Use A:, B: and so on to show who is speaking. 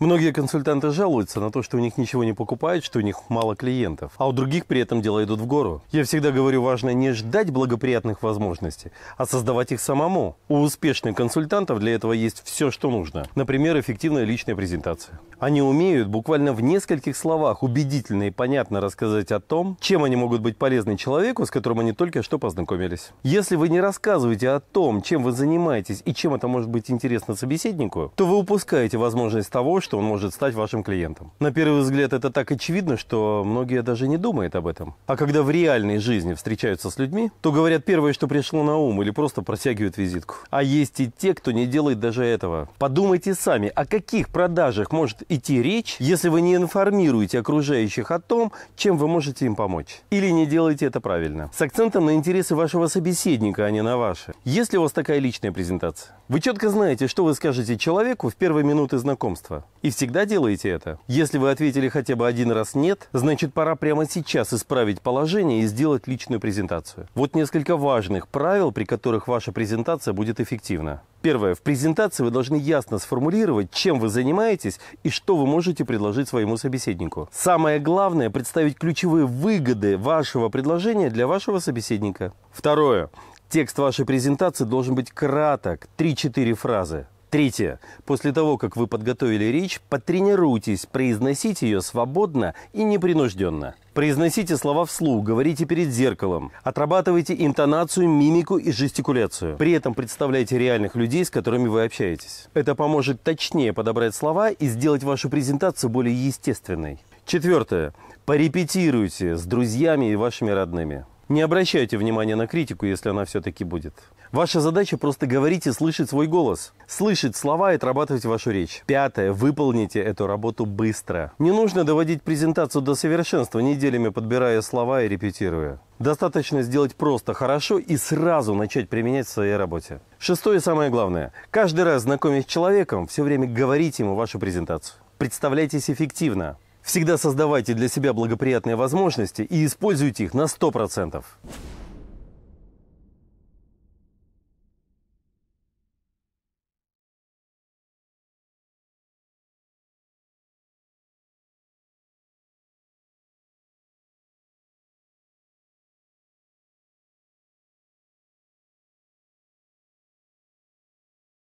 A: Многие консультанты жалуются на то, что у них ничего не покупают, что у них мало клиентов, а у других при этом дела идут в гору. Я всегда говорю, важно не ждать благоприятных возможностей, а создавать их самому. У успешных консультантов для этого есть все, что нужно. Например, эффективная личная презентация. Они умеют буквально в нескольких словах убедительно и понятно рассказать о том, чем они могут быть полезны человеку, с которым они только что познакомились. Если вы не рассказываете о том, чем вы занимаетесь и чем это может быть интересно собеседнику, то вы упускаете возможность того, что он может стать вашим клиентом. На первый взгляд это так очевидно, что многие даже не думают об этом. А когда в реальной жизни встречаются с людьми, то говорят первое, что пришло на ум, или просто протягивают визитку. А есть и те, кто не делает даже этого. Подумайте сами, о каких продажах может идти речь, если вы не информируете окружающих о том, чем вы можете им помочь. Или не делаете это правильно. С акцентом на интересы вашего собеседника, а не на ваши. Есть ли у вас такая личная презентация. Вы четко знаете, что вы скажете человеку в первые минуты знакомства. И всегда делаете это. Если вы ответили хотя бы один раз «нет», значит пора прямо сейчас исправить положение и сделать личную презентацию. Вот несколько важных правил, при которых ваша презентация будет эффективна. Первое. В презентации вы должны ясно сформулировать, чем вы занимаетесь и что вы можете предложить своему собеседнику. Самое главное – представить ключевые выгоды вашего предложения для вашего собеседника. Второе. Текст вашей презентации должен быть краток, 3-4 фразы. Третье. После того, как вы подготовили речь, потренируйтесь произносить ее свободно и непринужденно. Произносите слова вслух, говорите перед зеркалом, отрабатывайте интонацию, мимику и жестикуляцию. При этом представляйте реальных людей, с которыми вы общаетесь. Это поможет точнее подобрать слова и сделать вашу презентацию более естественной. Четвертое. Порепетируйте с друзьями и вашими родными. Не обращайте внимания на критику, если она все-таки будет. Ваша задача просто говорить и слышать свой голос. Слышать слова и отрабатывать вашу речь. Пятое. Выполните эту работу быстро. Не нужно доводить презентацию до совершенства, неделями подбирая слова и репетируя. Достаточно сделать просто хорошо и сразу начать применять в своей работе. Шестое и самое главное. Каждый раз, знакомясь с человеком, все время говорите ему вашу презентацию. Представляйтесь эффективно. Всегда создавайте для себя благоприятные возможности и используйте их на 100%.